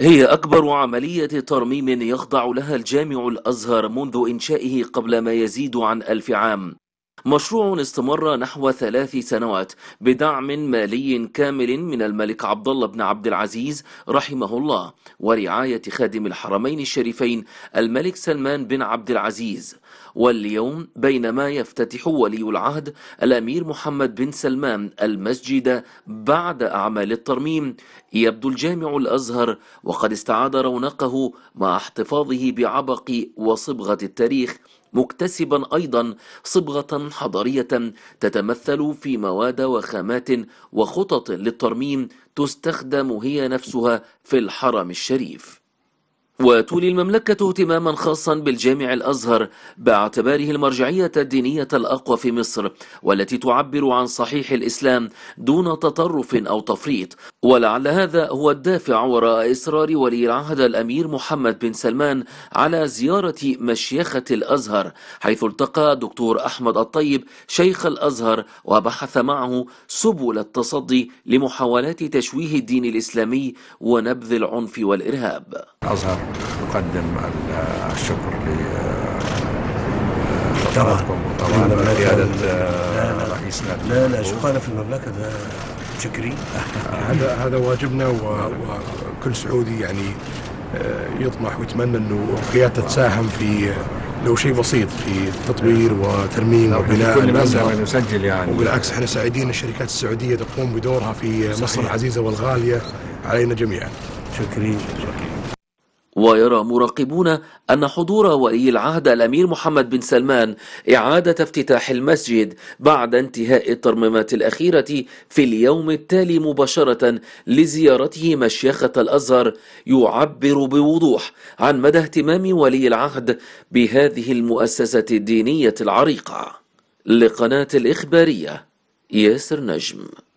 هي أكبر عملية ترميم يخضع لها الجامع الأزهر منذ إنشائه قبل ما يزيد عن ألف عام مشروع استمر نحو ثلاث سنوات بدعم مالي كامل من الملك عبد الله بن عبد العزيز رحمه الله ورعاية خادم الحرمين الشريفين الملك سلمان بن عبد العزيز واليوم بينما يفتتح ولي العهد الأمير محمد بن سلمان المسجد بعد أعمال الترميم يبدو الجامع الأزهر وقد استعاد رونقه مع احتفاظه بعبق وصبغة التاريخ مكتسبا أيضا صبغة حضرية تتمثل في مواد وخامات وخطط للترميم تستخدم هي نفسها في الحرم الشريف وتولي المملكة اهتماما خاصا بالجامع الأزهر باعتباره المرجعية الدينية الأقوى في مصر والتي تعبر عن صحيح الإسلام دون تطرف أو تفريط ولعل هذا هو الدافع وراء إصرار ولي العهد الأمير محمد بن سلمان على زيارة مشيخة الأزهر حيث التقى دكتور أحمد الطيب شيخ الأزهر وبحث معه سبل التصدي لمحاولات تشويه الدين الإسلامي ونبذ العنف والإرهاب أزهر. نقدم الشكر ل طبعا طبعا قيادة رئيسنا لا لا قال في المملكة ده شكري هذا هذا واجبنا وكل سعودي يعني آه، يطمح ويتمنى انه قيادته تساهم في لو شيء بسيط في تطوير نعم. وترميم وبناء يعني وبالعكس احنا سعيدين الشركات السعوديه تقوم بدورها في مصر العزيزه والغاليه علينا جميعا شكرا ويرى مراقبون أن حضور ولي العهد الأمير محمد بن سلمان إعادة افتتاح المسجد بعد انتهاء الترميمات الأخيرة في اليوم التالي مباشرة لزيارته مشيخة الأزهر يعبر بوضوح عن مدى اهتمام ولي العهد بهذه المؤسسة الدينية العريقة لقناة الإخبارية ياسر نجم